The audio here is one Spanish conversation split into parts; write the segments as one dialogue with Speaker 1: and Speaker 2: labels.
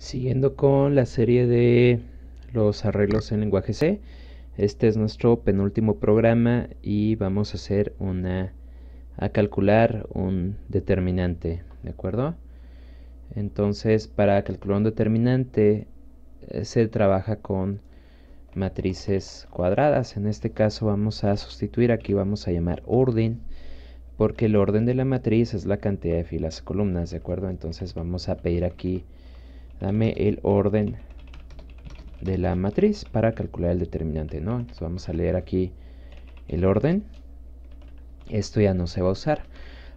Speaker 1: Siguiendo con la serie de los arreglos en lenguaje C, este es nuestro penúltimo programa y vamos a hacer una a calcular un determinante, ¿de acuerdo? Entonces, para calcular un determinante eh, se trabaja con matrices cuadradas. En este caso vamos a sustituir, aquí vamos a llamar orden, porque el orden de la matriz es la cantidad de filas y columnas, ¿de acuerdo? Entonces vamos a pedir aquí dame el orden de la matriz para calcular el determinante, ¿no? vamos a leer aquí el orden. Esto ya no se va a usar.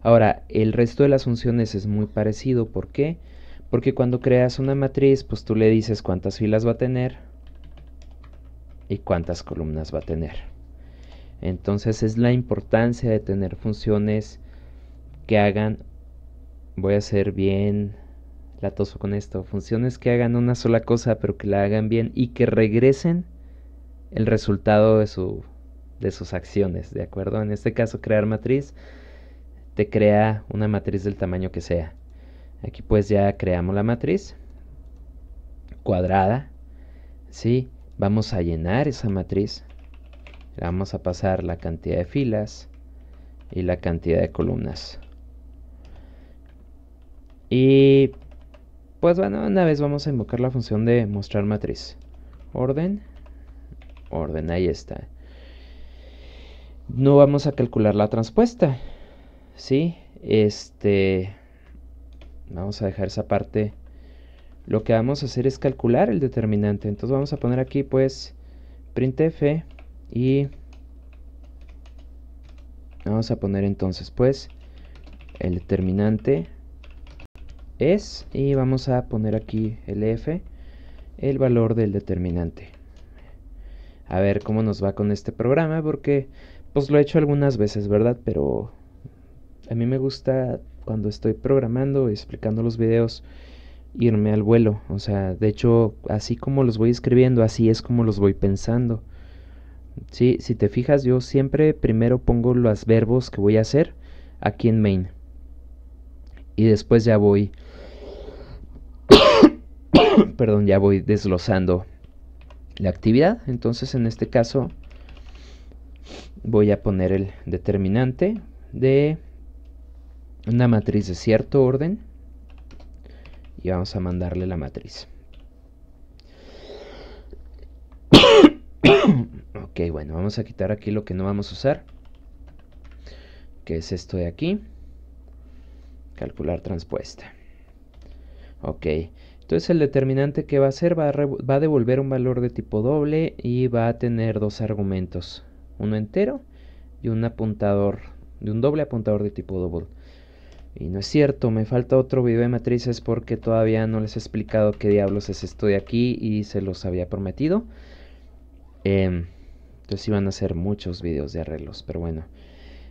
Speaker 1: Ahora, el resto de las funciones es muy parecido. ¿Por qué? Porque cuando creas una matriz, pues tú le dices cuántas filas va a tener y cuántas columnas va a tener. Entonces es la importancia de tener funciones que hagan, voy a hacer bien la con esto, funciones que hagan una sola cosa pero que la hagan bien y que regresen el resultado de, su, de sus acciones, ¿de acuerdo? En este caso, crear matriz te crea una matriz del tamaño que sea. Aquí pues ya creamos la matriz cuadrada, ¿Si? Vamos a llenar esa matriz, vamos a pasar la cantidad de filas y la cantidad de columnas. Y pues bueno, una vez vamos a invocar la función de mostrar matriz. Orden. Orden, ahí está. No vamos a calcular la transpuesta. ¿Sí? Este... Vamos a dejar esa parte. Lo que vamos a hacer es calcular el determinante. Entonces vamos a poner aquí pues printf y... Vamos a poner entonces pues el determinante y vamos a poner aquí el f, el valor del determinante. A ver cómo nos va con este programa porque pues lo he hecho algunas veces, ¿verdad? Pero a mí me gusta cuando estoy programando y explicando los videos irme al vuelo. O sea, de hecho, así como los voy escribiendo, así es como los voy pensando. Sí, si te fijas, yo siempre primero pongo los verbos que voy a hacer aquí en main y después ya voy, perdón, ya voy desglosando la actividad. Entonces en este caso voy a poner el determinante de una matriz de cierto orden y vamos a mandarle la matriz. ok, bueno, vamos a quitar aquí lo que no vamos a usar, que es esto de aquí calcular transpuesta. Ok, entonces el determinante que va a ser va a, devolver un valor de tipo doble y va a tener dos argumentos, uno entero y un apuntador, de un doble apuntador de tipo doble Y no es cierto, me falta otro video de matrices porque todavía no les he explicado qué diablos es esto de aquí y se los había prometido. Em, entonces iban a hacer muchos videos de arreglos, pero bueno.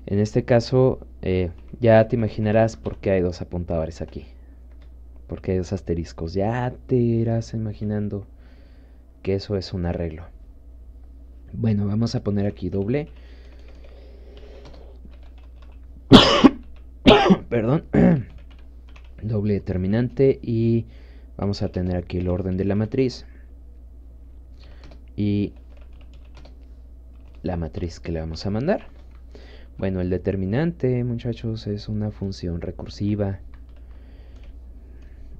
Speaker 1: En este caso, eh, ya te imaginarás por qué hay dos apuntadores aquí. Porque hay dos asteriscos. Ya te irás imaginando que eso es un arreglo. Bueno, vamos a poner aquí doble. Perdón. doble determinante y vamos a tener aquí el orden de la matriz. Y la matriz que le vamos a mandar. Bueno, el determinante, muchachos, es una función recursiva.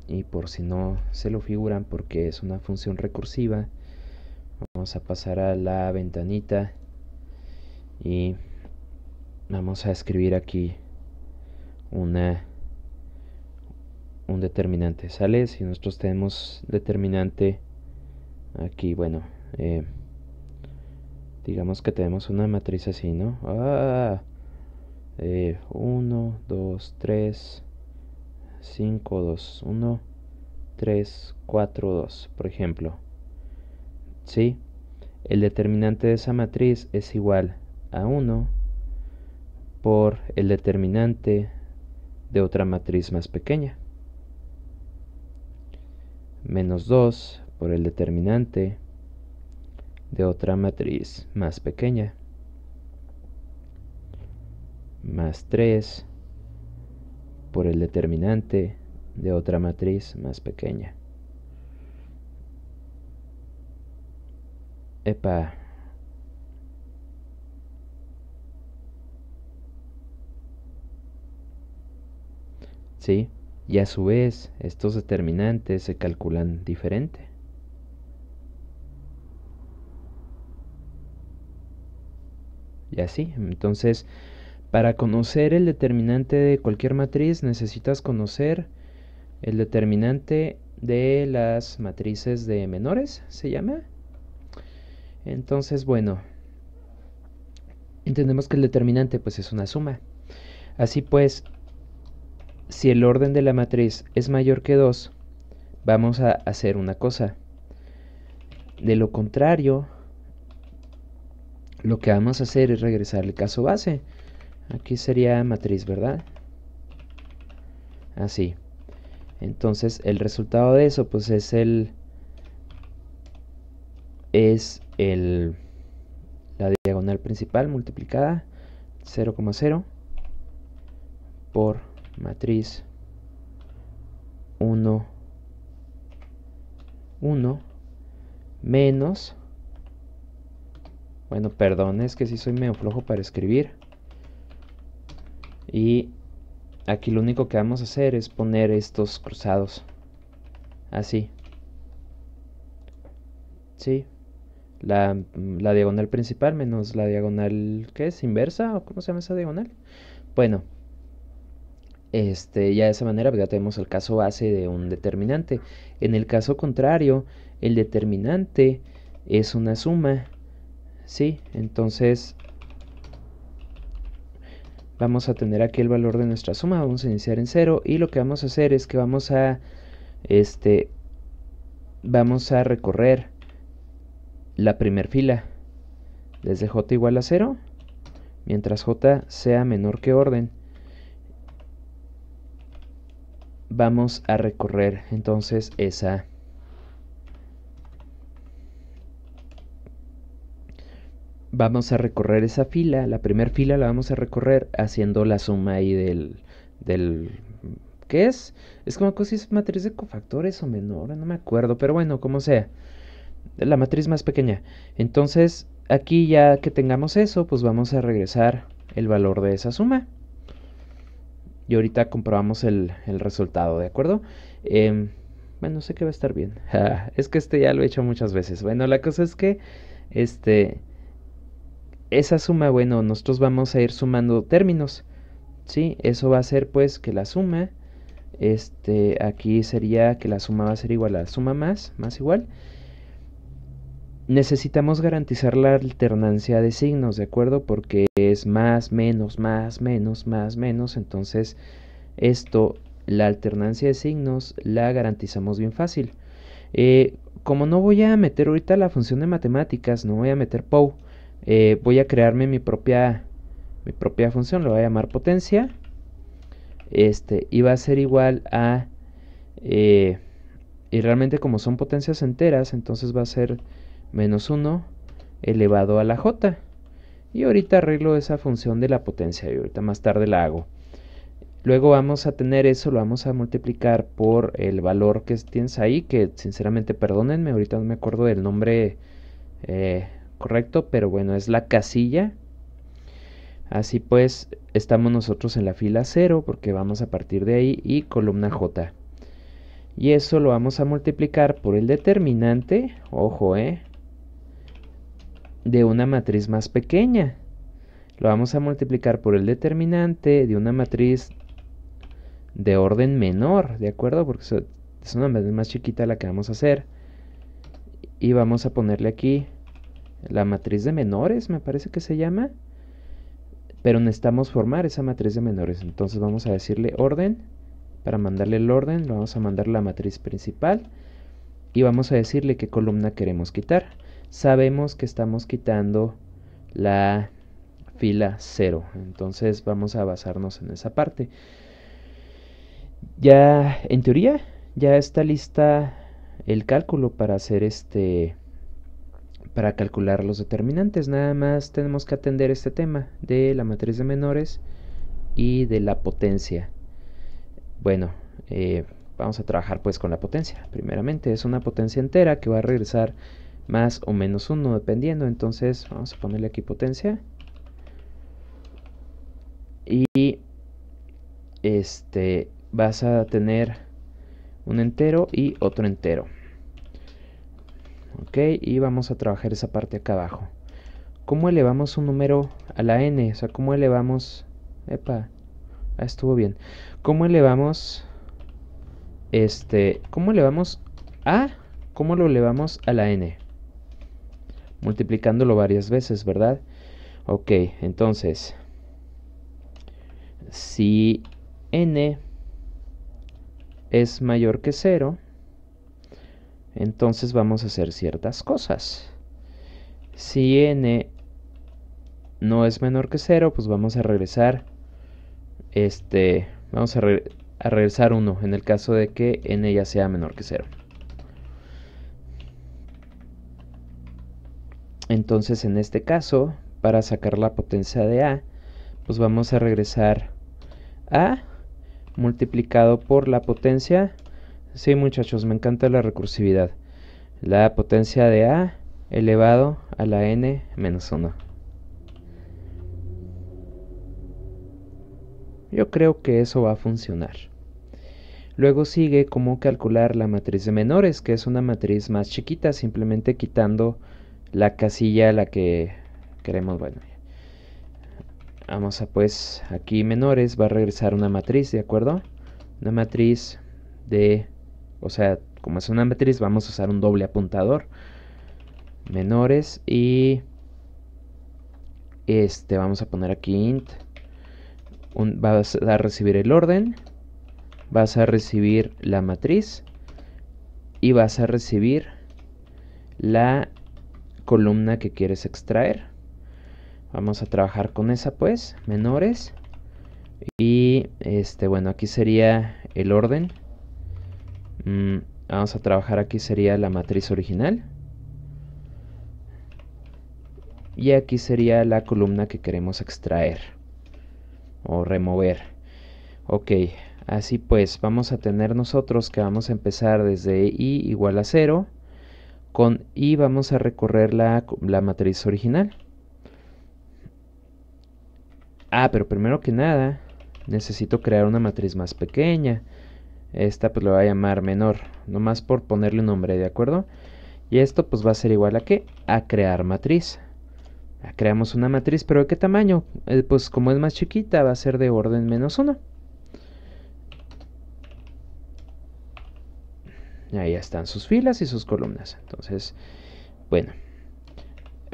Speaker 1: Y por si no se lo figuran porque es una función recursiva, vamos a pasar a la ventanita y vamos a escribir aquí una un determinante. ¿Sale? Si nosotros tenemos determinante aquí, bueno, eh, Digamos que tenemos una matriz así, ¿no? 1, 2, 3, 5, 2, 1, 3, 4, 2, por ejemplo. ¿Sí? El determinante de esa matriz es igual a 1 por el determinante de otra matriz más pequeña. Menos 2 por el determinante de otra matriz más pequeña. Más 3 por el determinante de otra matriz más pequeña. Epa. ¿Sí? Y a su vez, estos determinantes se calculan diferente. y así. Entonces, para conocer el determinante de cualquier matriz necesitas conocer el determinante de las matrices de menores, se llama. Entonces, bueno, entendemos que el determinante pues es una suma. Así pues, si el orden de la matriz es mayor que 2, vamos a hacer una cosa. De lo contrario, lo que vamos a hacer es regresar al caso base. Aquí sería matriz, ¿verdad? Así. Ah, Entonces el resultado de eso pues es el... Es el... La diagonal principal multiplicada 0,0 por matriz 1, 1 menos bueno, perdón, es que sí soy medio flojo para escribir. Y aquí lo único que vamos a hacer es poner estos cruzados. Así. Sí. La, diagonal principal menos la diagonal, ¿qué es? ¿Inversa? ¿O cómo se llama esa diagonal? Bueno, este, ya de esa manera pues, ya tenemos el caso base de un determinante. En el caso contrario, el determinante es una suma Sí, entonces vamos a tener aquí el valor de nuestra suma, vamos a iniciar en 0 y lo que vamos a hacer es que vamos a este vamos a recorrer la primer fila desde j igual a 0 mientras j sea menor que orden vamos a recorrer entonces esa vamos a recorrer esa fila, la primera fila la vamos a recorrer haciendo la suma ahí del, del ¿qué es? Es como si es matriz de cofactores o menor, no me acuerdo, pero bueno, como sea. La matriz más pequeña. Entonces, aquí ya que tengamos eso, pues vamos a regresar el valor de esa suma. Y ahorita comprobamos el, el resultado, ¿de acuerdo? Em, bueno, sé que va a estar bien. es que este ya lo he hecho muchas veces. Bueno, la cosa es que este esa suma, bueno, nosotros vamos a ir sumando términos. ¿Sí? Eso va a ser pues que la suma, este, aquí sería que la suma va a ser igual a la suma más, más igual. Necesitamos garantizar la alternancia de signos, ¿de acuerdo? Porque es más, menos, más, menos, más, menos. Entonces, esto, la alternancia de signos, la garantizamos bien fácil. Eh, como no voy a meter ahorita la función de matemáticas, no voy a meter POU eh, voy a crearme mi propia, mi propia función, lo voy a llamar potencia. Este, y va a ser igual a... Eh, y realmente como son potencias enteras, entonces va a ser menos 1 elevado a la j. Y ahorita arreglo esa función de la potencia y ahorita más tarde la hago. Luego vamos a tener eso, lo vamos a multiplicar por el valor que tienes ahí, que sinceramente perdónenme, ahorita no me acuerdo del nombre eh, correcto, pero bueno, es la casilla. Así pues, estamos nosotros en la fila 0 porque vamos a partir de ahí y columna J. Y eso lo vamos a multiplicar por el determinante, ojo, eh, de una matriz más pequeña. Lo vamos a multiplicar por el determinante de una matriz de orden menor, ¿de acuerdo? Porque es una matriz más chiquita la que vamos a hacer. Y vamos a ponerle aquí la matriz de menores, me parece que se llama. Pero necesitamos formar esa matriz de menores. Entonces vamos a decirle orden. Para mandarle el orden, Le vamos a mandar la matriz principal. Y vamos a decirle qué columna queremos quitar. Sabemos que estamos quitando la fila 0. Entonces vamos a basarnos en esa parte. Ya, en teoría, ya está lista el cálculo para hacer este para calcular los determinantes. Nada más tenemos que atender este tema de la matriz de menores y de la potencia. Bueno, eh, vamos a trabajar pues con la potencia. Primeramente es una potencia entera que va a regresar más o menos uno dependiendo. Entonces vamos a ponerle aquí potencia. Y este vas a tener un entero y otro entero. ¿ok? Y vamos a trabajar esa parte acá abajo. ¿Cómo elevamos un número a la n? O sea, ¿cómo elevamos... Epa, ah, estuvo bien. ¿Cómo elevamos... Este, ¿cómo elevamos a? ¿Cómo lo elevamos a la n? Multiplicándolo varias veces, ¿verdad? Ok, entonces... Si n es mayor que 0, entonces vamos a hacer ciertas cosas. Si n no es menor que 0, pues vamos a regresar este vamos a, regresar 1 en el caso de que n ya sea menor que 0. Entonces en este caso, para sacar la potencia de a, pues vamos a regresar a multiplicado por la potencia Sí, muchachos, me encanta la recursividad. La potencia de A elevado a la n menos 1. Yo creo que eso va a funcionar. Luego sigue cómo calcular la matriz de menores, que es una matriz más chiquita, simplemente quitando la casilla a la que queremos. Bueno, vamos a pues aquí menores, va a regresar una matriz, ¿de acuerdo? Una matriz de o sea, como es una matriz, vamos a usar un doble apuntador. Menores y... Este, vamos a poner aquí int. vas a recibir el orden. Vas a recibir la matriz. Y vas a recibir la columna que quieres extraer. Vamos a trabajar con esa pues, menores. Y este, bueno, aquí sería el orden Mm, vamos a trabajar aquí sería la matriz original. Y aquí sería la columna que queremos extraer o remover. Ok, así pues vamos a tener nosotros que vamos a empezar desde i igual a 0. Con i vamos a recorrer la, la matriz original. Ah, pero primero que nada necesito crear una matriz más pequeña. Esta pues lo voy a llamar menor, nomás por ponerle un nombre, ¿de acuerdo? Y esto pues va a ser igual a qué? A crear matriz. Ah, creamos una matriz, pero ¿de qué tamaño? Eh, pues como es más chiquita va a ser de orden menos 1. Ahí están sus filas y sus columnas. Entonces, bueno.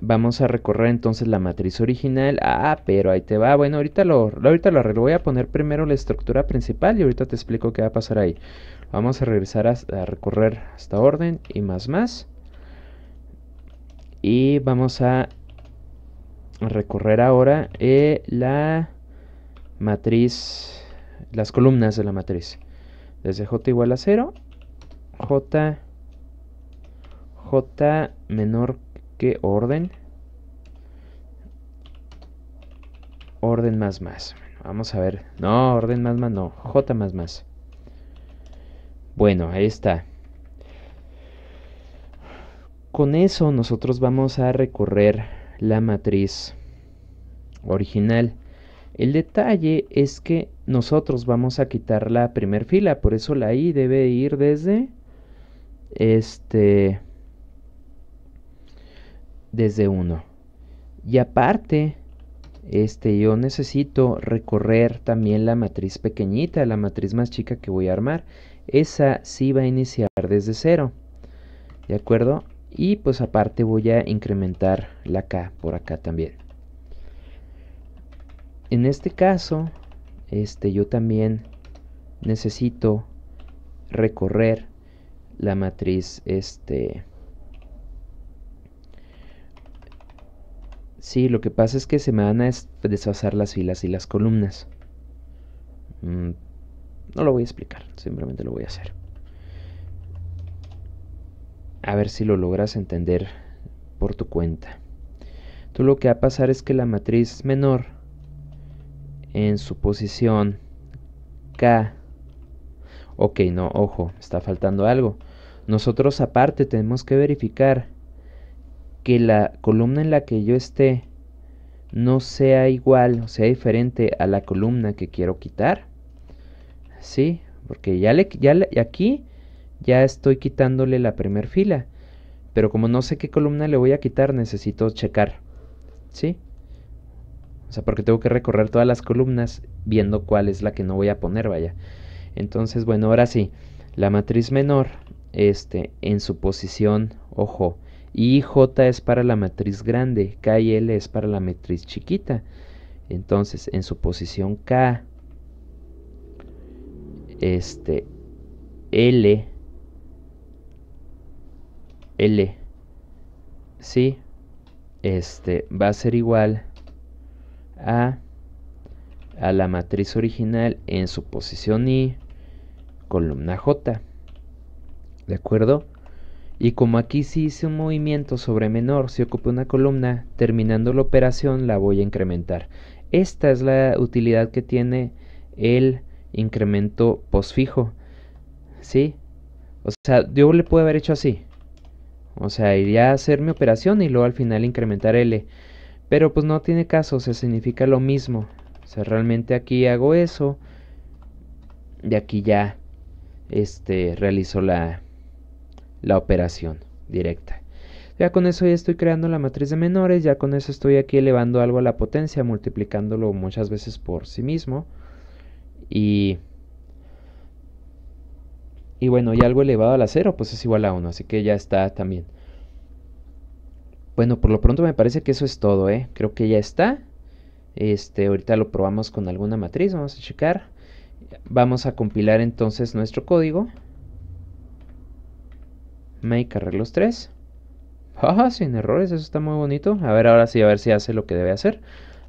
Speaker 1: Vamos a recorrer entonces la matriz original. Ah, pero ahí te va. Bueno, ahorita lo, ahorita lo arreglo. Voy a poner primero la estructura principal y ahorita te explico qué va a pasar ahí. Vamos a regresar a, recorrer hasta orden y más más. Y vamos a recorrer ahora eh, la matriz, las columnas de la matriz. Desde j igual a 0, j, j menor que orden orden más más vamos a ver no orden más más no j más más bueno ahí está con eso nosotros vamos a recorrer la matriz original el detalle es que nosotros vamos a quitar la primer fila por eso la i debe ir desde este desde 1. Y aparte, este, yo necesito recorrer también la matriz pequeñita, la matriz más chica que voy a armar. Esa sí va a iniciar desde 0. ¿De acuerdo? Y pues aparte voy a incrementar la K por acá también. En este caso, este, yo también necesito recorrer la matriz este, Sí, lo que pasa es que se me van a desfasar las filas y las columnas. Mm, no lo voy a explicar, simplemente lo voy a hacer. A ver si lo logras entender por tu cuenta. Tú lo que va a pasar es que la matriz menor en su posición K. Ok, no, ojo, está faltando algo. Nosotros aparte tenemos que verificar que la columna en la que yo esté no sea igual o sea diferente a la columna que quiero quitar. ¿Sí? Porque ya, le, ya aquí ya estoy quitándole la primer fila. Pero como no sé qué columna le voy a quitar, necesito checar. ¿Sí? O sea, porque tengo que recorrer todas las columnas viendo cuál es la que no voy a poner, vaya. Entonces, bueno, ahora sí, la matriz menor, este, en su posición, ojo, y J es para la matriz grande, K y L es para la matriz chiquita. Entonces, en su posición K, este L, L, ¿sí? Este va a ser igual a, a la matriz original en su posición I, columna J. ¿De acuerdo? y como aquí sí hice un movimiento sobre menor, si ocupé una columna, terminando la operación la voy a incrementar. Esta es la utilidad que tiene el incremento posfijo ¿Sí? O sea, yo le puedo haber hecho así. O sea, iría a hacer mi operación y luego al final incrementar L. Pero pues no tiene caso, o sea, significa lo mismo. O sea, realmente aquí hago eso. Y aquí ya este, realizo la, la operación directa. Ya con eso ya estoy creando la matriz de menores, ya con eso estoy aquí elevando algo a la potencia, multiplicándolo muchas veces por sí mismo. Y, y bueno, y algo elevado a la 0, pues es igual a 1, así que ya está también. Bueno, por lo pronto me parece que eso es todo, ¿eh? Creo que ya está. Este, ahorita lo probamos con alguna matriz, vamos a checar. Vamos a compilar entonces nuestro código make arreglos 3. sin errores, eso está muy bonito. A ver, ahora sí, a ver si hace lo que debe hacer.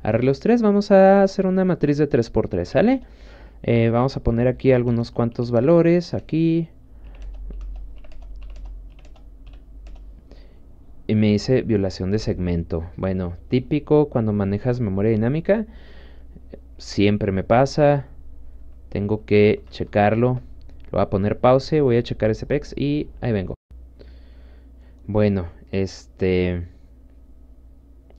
Speaker 1: Arreglos 3, vamos a hacer una matriz de 3x3, ¿sale? Eh, vamos a poner aquí algunos cuantos valores, aquí. Y me dice violación de segmento. Bueno, típico cuando manejas memoria dinámica. Siempre me pasa. Tengo que checarlo. Lo voy a poner pause, voy a checar ese pex y ahí vengo. Bueno, este...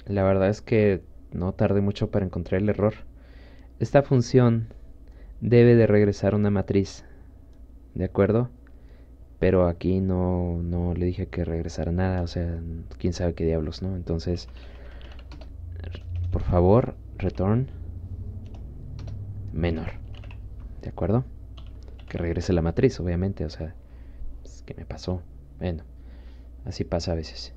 Speaker 1: La verdad es que no tardé mucho para encontrar el error. Esta función debe de regresar una matriz, ¿de acuerdo? Pero aquí no, no le dije que regresara nada, o sea, quién sabe qué diablos, ¿no? Entonces, por favor, return menor, ¿de acuerdo? Que regrese la matriz, obviamente, o sea, ¿qué me pasó? Bueno. Así pasa a veces.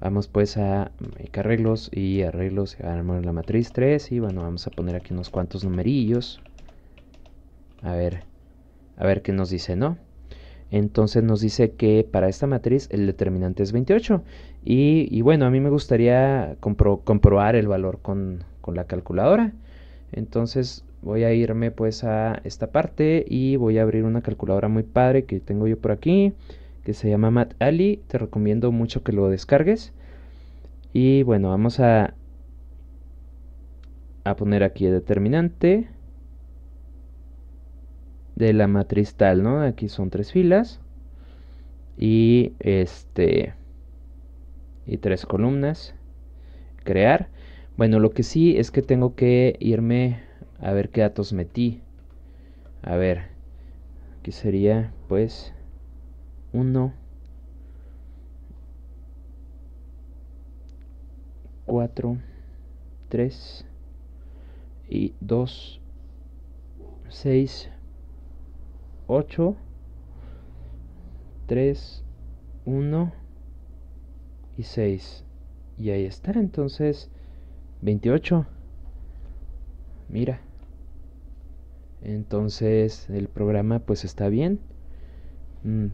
Speaker 1: Vamos pues a eh, arreglos y arreglos, armar la matriz 3 y bueno, vamos a poner aquí unos cuantos numerillos. A ver, a ver qué nos dice, ¿no? Entonces nos dice que para esta matriz el determinante es 28. Y, bueno, a mí me gustaría comprobar el valor con, con, la calculadora. Entonces voy a irme pues a esta parte y voy a abrir una calculadora muy padre que tengo yo por aquí que se llama mat Ali. Te recomiendo mucho que lo descargues. Y bueno, vamos a, a poner aquí el determinante de la matriz tal, ¿no? Aquí son tres filas y este y tres columnas. Crear. Bueno, lo que sí es que tengo que irme a ver qué datos metí. A ver, aquí sería pues 1, 4, 3 y 2, 6, 8, 3, 1 y 6. Y ahí está, entonces 28. Mira. Entonces el programa pues está bien. Mm.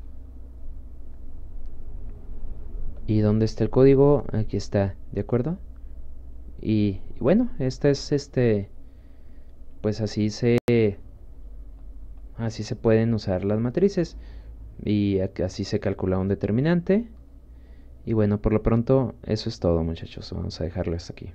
Speaker 1: ¿Y dónde está el código? Aquí está, ¿de acuerdo? Y, bueno, esta es este... Pues así se... Así se pueden usar las matrices. Y así se calcula un determinante. Y bueno, por lo pronto eso es todo muchachos. Vamos a dejarlo hasta aquí.